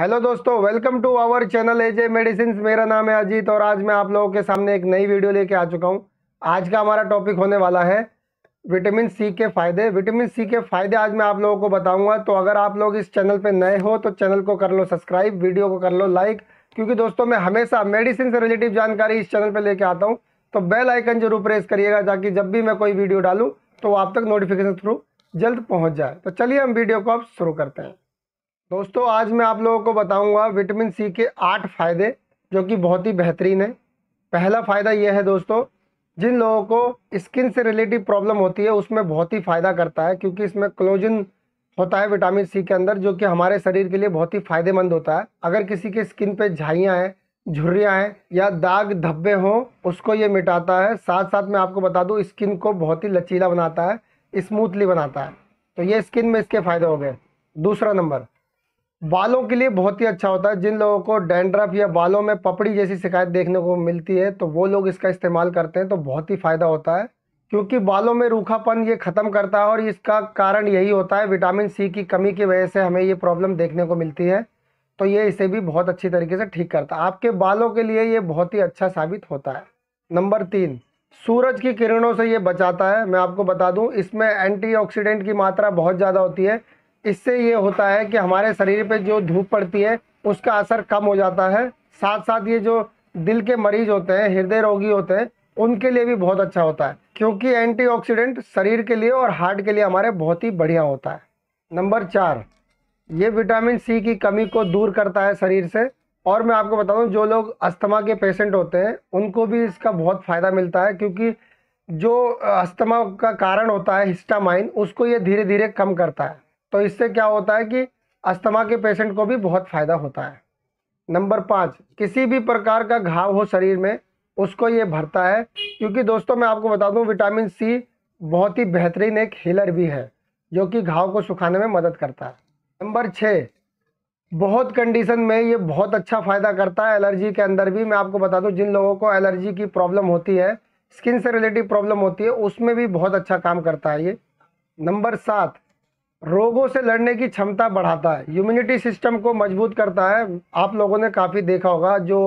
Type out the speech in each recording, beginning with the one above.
hello दोस्तों welcome to our channel AJ medicine मेरा नाम है अजीत और आज मैं आप लोगों के सामने एक नई वीडियो लेके आ चुका हूँ आज का हमारा टॉपिक होने वाला है विटामिन सी के फ़ायदे विटामिन सी के फ़ायदे आज मैं आप लोगों को बताऊंगा तो अगर आप लोग इस चैनल पर नए हो तो चैनल को कर लो सब्सक्राइब वीडियो को कर लो लाइक क्योंकि दोस्तों मैं हमेशा मेडिसिन से रिलेटिव जानकारी इस चैनल पर लेके आता हूँ तो बेल आइकन जरूर प्रेस करिएगा ताकि जब भी मैं कोई वीडियो डालूँ तो आप तक नोटिफिकेशन थ्रू जल्द पहुँच जाए तो चलिए हम वीडियो को अब शुरू करते हैं दोस्तों आज मैं आप लोगों को बताऊंगा विटामिन सी के आठ फ़ायदे जो कि बहुत ही बेहतरीन है पहला फ़ायदा यह है दोस्तों जिन लोगों को स्किन से रिलेटिव प्रॉब्लम होती है उसमें बहुत ही फ़ायदा करता है क्योंकि इसमें क्लोजिन होता है विटामिन सी के अंदर जो कि हमारे शरीर के लिए बहुत ही फ़ायदेमंद होता है अगर किसी के स्किन पर झाइयाँ हैं झुर्रियाँ हैं या दाग धब्बे हों उसको ये मिटाता है साथ साथ मैं आपको बता दूँ स्किन को बहुत ही लचीला बनाता है स्मूथली बनाता है तो ये स्किन में इसके फ़ायदे हो गए दूसरा नंबर बालों के लिए बहुत ही अच्छा होता है जिन लोगों को डेंड्रफ या बालों में पपड़ी जैसी शिकायत देखने को मिलती है तो वो लोग इसका इस्तेमाल करते हैं तो बहुत ही फ़ायदा होता है क्योंकि बालों में रूखापन ये ख़त्म करता है और इसका कारण यही होता है विटामिन सी की कमी की वजह से हमें ये प्रॉब्लम देखने को मिलती है तो ये इसे भी बहुत अच्छी तरीके से ठीक करता है आपके बालों के लिए ये बहुत ही अच्छा साबित होता है नंबर तीन सूरज की किरणों से ये बचाता है मैं आपको बता दूं इसमें एंटीऑक्सीडेंट की मात्रा बहुत ज़्यादा होती है इससे ये होता है कि हमारे शरीर पे जो धूप पड़ती है उसका असर कम हो जाता है साथ साथ ये जो दिल के मरीज होते हैं हृदय रोगी होते हैं उनके लिए भी बहुत अच्छा होता है क्योंकि एंटीऑक्सीडेंट शरीर के लिए और हार्ट के लिए हमारे बहुत ही बढ़िया होता है नंबर चार ये विटामिन सी की कमी को दूर करता है शरीर से और मैं आपको बता दूँ जो लोग अस्थमा के पेशेंट होते हैं उनको भी इसका बहुत फ़ायदा मिलता है क्योंकि जो अस्थमा का कारण होता है हिस्टामाइन उसको ये धीरे धीरे कम करता है तो इससे क्या होता है कि अस्थमा के पेशेंट को भी बहुत फ़ायदा होता है नंबर पाँच किसी भी प्रकार का घाव हो शरीर में उसको ये भरता है क्योंकि दोस्तों मैं आपको बता दूं विटामिन सी बहुत ही बेहतरीन एक हीलर भी है जो कि घाव को सुखाने में मदद करता है नंबर छः बहुत कंडीशन में ये बहुत अच्छा फ़ायदा करता है एलर्जी के अंदर भी मैं आपको बता दूं जिन लोगों को एलर्जी की प्रॉब्लम होती है स्किन से रिलेटिव प्रॉब्लम होती है उसमें भी बहुत अच्छा काम करता है ये नंबर सात रोगों से लड़ने की क्षमता बढ़ाता है इम्यूनिटी सिस्टम को मजबूत करता है आप लोगों ने काफ़ी देखा होगा जो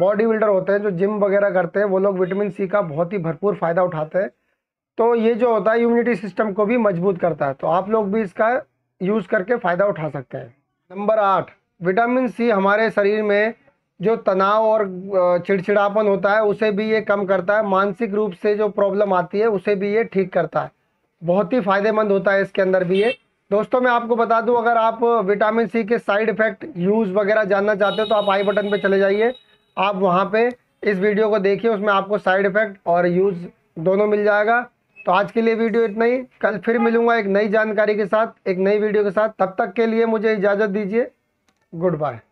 बॉडी बिल्डर होते हैं जो जिम वगैरह करते हैं वो लोग विटामिन सी का बहुत ही भरपूर फ़ायदा उठाते हैं तो ये जो होता है इम्यूनिटी सिस्टम को भी मजबूत करता है तो आप लोग भी इसका यूज़ करके फ़ायदा उठा सकते हैं नंबर आठ विटामिन सी हमारे शरीर में जो तनाव और चिड़चिड़ापन होता है उसे भी ये कम करता है मानसिक रूप से जो प्रॉब्लम आती है उसे भी ये ठीक करता है बहुत ही फ़ायदेमंद होता है इसके अंदर भी ये दोस्तों मैं आपको बता दूं अगर आप विटामिन सी के साइड इफेक्ट यूज़ वगैरह जानना चाहते हो तो आप आई बटन पे चले जाइए आप वहाँ पे इस वीडियो को देखिए उसमें आपको साइड इफेक्ट और यूज़ दोनों मिल जाएगा तो आज के लिए वीडियो इतना ही कल फिर मिलूंगा एक नई जानकारी के साथ एक नई वीडियो के साथ तब तक के लिए मुझे इजाज़त दीजिए गुड बाय